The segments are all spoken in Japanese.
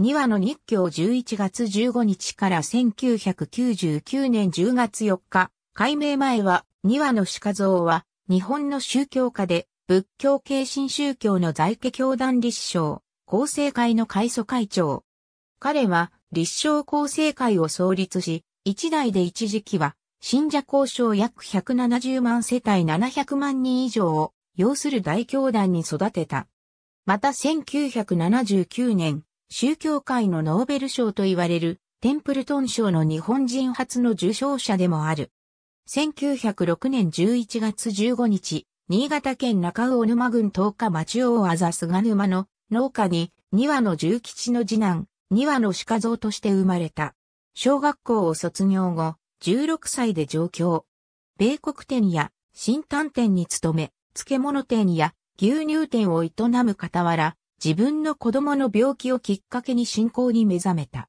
2話の日教11月15日から1999年10月4日、改名前は2話の鹿像は日本の宗教家で仏教系新宗教の在家教団立証、厚生会の会祖会長。彼は立証厚生会を創立し、一代で一時期は信者交渉約170万世帯700万人以上を要する大教団に育てた。また1979年、宗教界のノーベル賞と言われるテンプルトン賞の日本人初の受賞者でもある。1906年11月15日、新潟県中尾沼郡東下町大あざ菅沼の農家に2羽の重吉の次男、2羽の鹿蔵として生まれた。小学校を卒業後、16歳で上京。米国店や新探店に勤め、漬物店や牛乳店を営む傍ら、自分の子供の病気をきっかけに信仰に目覚めた。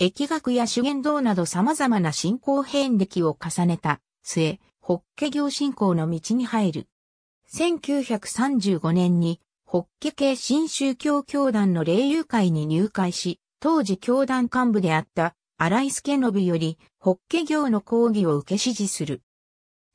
疫学や修験道など様々な信仰遍歴を重ねた末、ホッケ行信仰の道に入る。1935年に、ホッケ系新宗教教団の霊友会に入会し、当時教団幹部であった荒井助信より、ホッケ行の講義を受け指示する。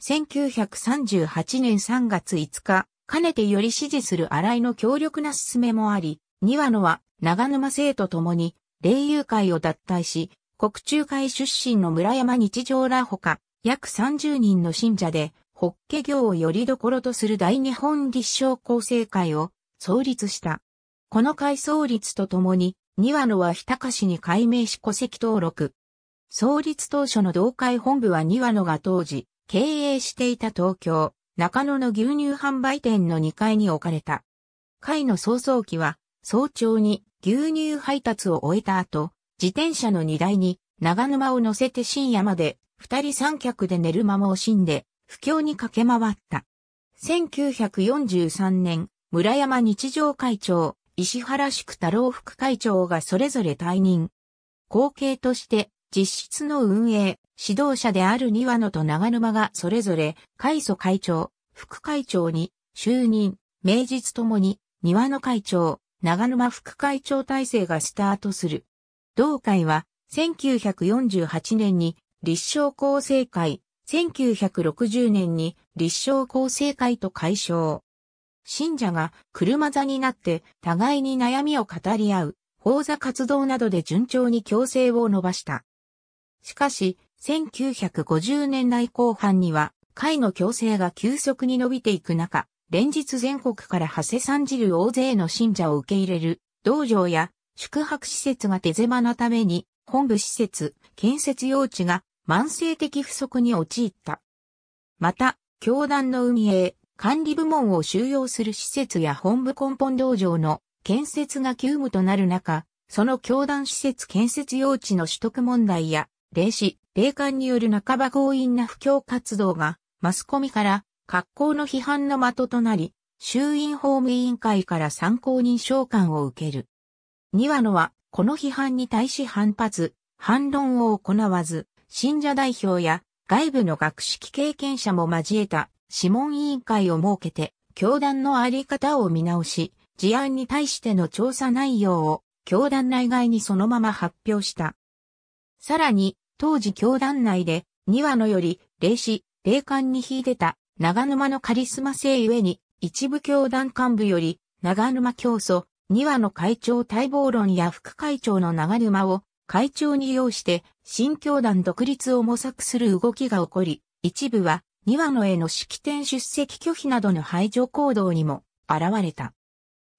1938年3月5日、かねてより支持する新井の強力な勧めもあり、庭野は長沼生と共に、霊友会を脱退し、国中会出身の村山日常らほか、約30人の信者で、法華経をよりどころとする大日本立証構成会を創立した。この会創立とともに、庭野は日高市に改名し戸籍登録。創立当初の同会本部は庭野が当時、経営していた東京、中野の牛乳販売店の2階に置かれた。会の早々期は、早朝に牛乳配達を終えた後、自転車の荷台に長沼を乗せて深夜まで二人三脚で寝る間も惜しんで、不況に駆け回った。1943年、村山日常会長、石原宿太郎副会長がそれぞれ退任。後継として、実質の運営、指導者である庭野と長沼がそれぞれ、海祖会長、副会長に就任、名実ともに庭の会長、長沼副会長体制がスタートする。同会は1948年に立正厚生会、1960年に立正厚生会と解消。信者が車座になって互いに悩みを語り合う、法座活動などで順調に強制を伸ばした。しかし、1950年代後半には会の強制が急速に伸びていく中、連日全国から馳せ参じる大勢の信者を受け入れる道場や宿泊施設が手狭なために、本部施設、建設用地が慢性的不足に陥った。また、教団の運営、管理部門を収容する施設や本部根本道場の建設が急務となる中、その教団施設建設用地の取得問題や、霊視、霊感による半ば強引な布教活動がマスコミから格好の批判の的となり、衆院法務委員会から参考人召喚を受ける。庭野は、この批判に対し反発、反論を行わず、信者代表や外部の学識経験者も交えた諮問委員会を設けて、教団のあり方を見直し、事案に対しての調査内容を教団内外にそのまま発表した。さらに、当時教団内で、庭野より、霊視、霊感に秀でた長沼のカリスマ性ゆえに、一部教団幹部より、長沼教祖、2話の会長待望論や副会長の長沼を会長に要して、新教団独立を模索する動きが起こり、一部は、2話のへの式典出席拒否などの排除行動にも現れた。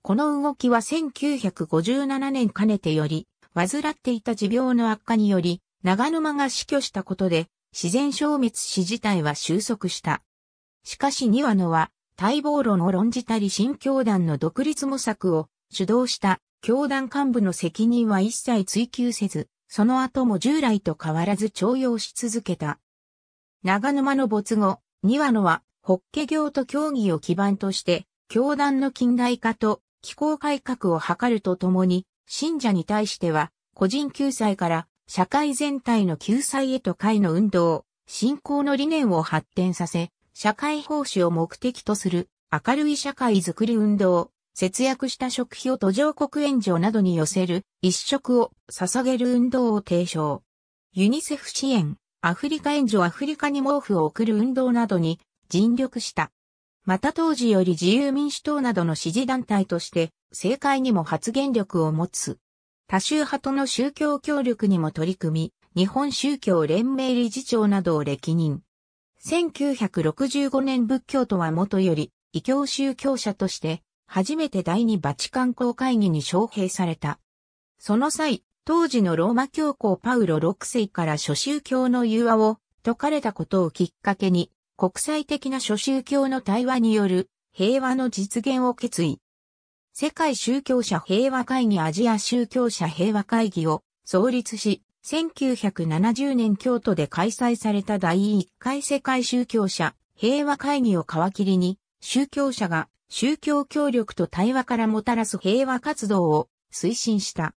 この動きは1957年かねてより、患っていた持病の悪化により、長沼が死去したことで、自然消滅死自体は収束した。しかし庭野は、待望論を論じたり新教団の独立模索を主導した教団幹部の責任は一切追及せず、その後も従来と変わらず徴用し続けた。長沼の没後、庭野は、法華業と教義を基盤として、教団の近代化と機構改革を図るとともに、信者に対しては、個人救済から社会全体の救済へと会の運動、信仰の理念を発展させ、社会奉仕を目的とする明るい社会づくり運動、節約した食費を途上国援助などに寄せる一食を捧げる運動を提唱。ユニセフ支援、アフリカ援助アフリカに毛布を送る運動などに尽力した。また当時より自由民主党などの支持団体として政界にも発言力を持つ。多宗派との宗教協力にも取り組み、日本宗教連盟理事長などを歴任。1965年仏教とはもとより、異教宗教者として、初めて第二バチカン公会議に招聘された。その際、当時のローマ教皇パウロ6世から諸宗教の融和を解かれたことをきっかけに、国際的な諸宗教の対話による平和の実現を決意。世界宗教者平和会議アジア宗教者平和会議を創立し、1970年京都で開催された第1回世界宗教者平和会議を皮切りに、宗教者が宗教協力と対話からもたらす平和活動を推進した。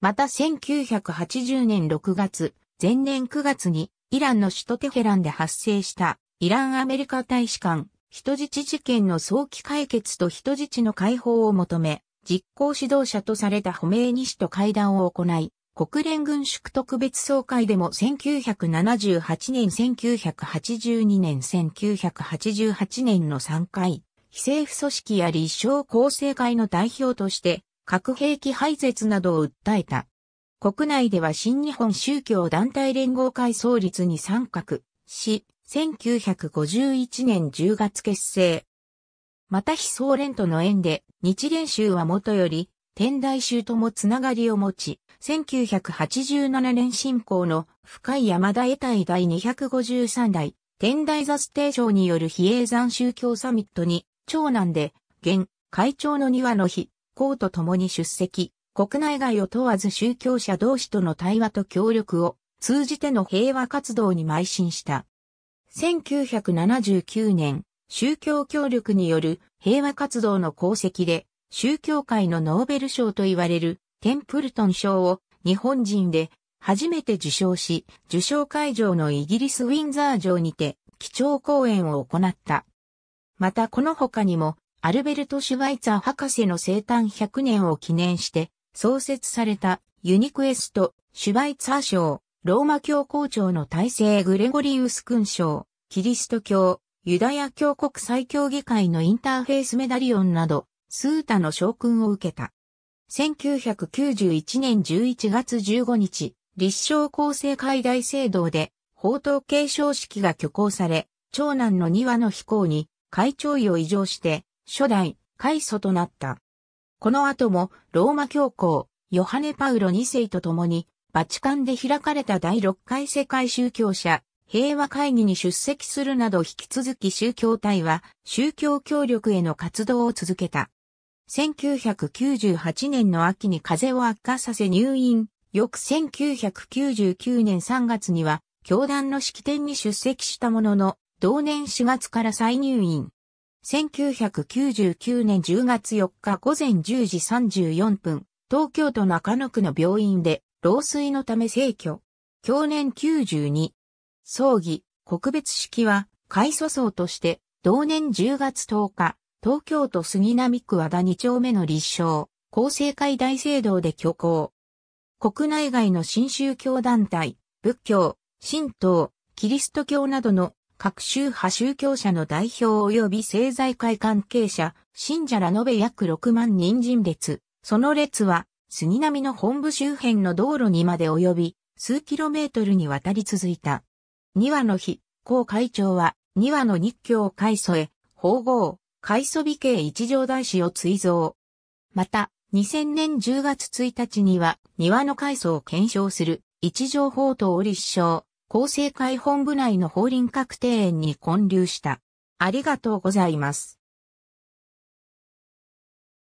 また1980年6月、前年9月にイランの首都テヘランで発生したイランアメリカ大使館人質事件の早期解決と人質の解放を求め、実行指導者とされたホメイニ氏と会談を行い、国連軍縮特別総会でも1978年、1982年、1988年の3回、非政府組織や立証構成会の代表として核兵器廃絶などを訴えた。国内では新日本宗教団体連合会創立に参画し、1951年10月結成。また非総連との縁で、日蓮宗はもとより、天台宗ともつながりを持ち、1987年進行の深い山田絵体第253代、天台座ステーションによる比叡山宗教サミットに、長男で、現、会長の庭の日、公と共に出席、国内外を問わず宗教者同士との対話と協力を通じての平和活動に邁進した。1979年、宗教協力による平和活動の功績で、宗教界のノーベル賞と言われるテンプルトン賞を日本人で初めて受賞し、受賞会場のイギリスウィンザー城にて基調講演を行った。またこの他にも、アルベルト・シュワイツァー博士の生誕100年を記念して創設されたユニクエスト・シュワイツァー賞、ローマ教皇庁の体制グレゴリウス勲章、キリスト教、ユダヤ教国際協議会のインターフェースメダリオンなど、数多の将軍を受けた。1991年11月15日、立正厚生会大聖堂で、宝刀継承式が挙行され、長男の庭の飛行に、会長位を異常して、初代、開祖となった。この後も、ローマ教皇、ヨハネ・パウロ2世と共に、バチカンで開かれた第6回世界宗教者、平和会議に出席するなど引き続き宗教隊は宗教協力への活動を続けた。1998年の秋に風邪を悪化させ入院、翌1999年3月には教団の式典に出席したものの、同年4月から再入院。1999年10月4日午前10時34分、東京都中野区の病院で、老衰のため逝去。去年92、葬儀、告別式は、開祖葬として、同年10月10日、東京都杉並区和田2丁目の立証、厚生会大聖堂で挙行。国内外の新宗教団体、仏教、神道、キリスト教などの各宗派宗教者の代表及び政財界関係者、信者ら延べ約6万人人列。その列は、杉並の本部周辺の道路にまで及び、数キロメートルにわたり続いた。二話の日、高会長は、二話の日教改祖へ、法号、改祖美系一条大師を追贈。また、2000年10月1日には、二話の改祖を検証する、一条法等を立証、厚生会本部内の法輪確定園に建立した。ありがとうございます。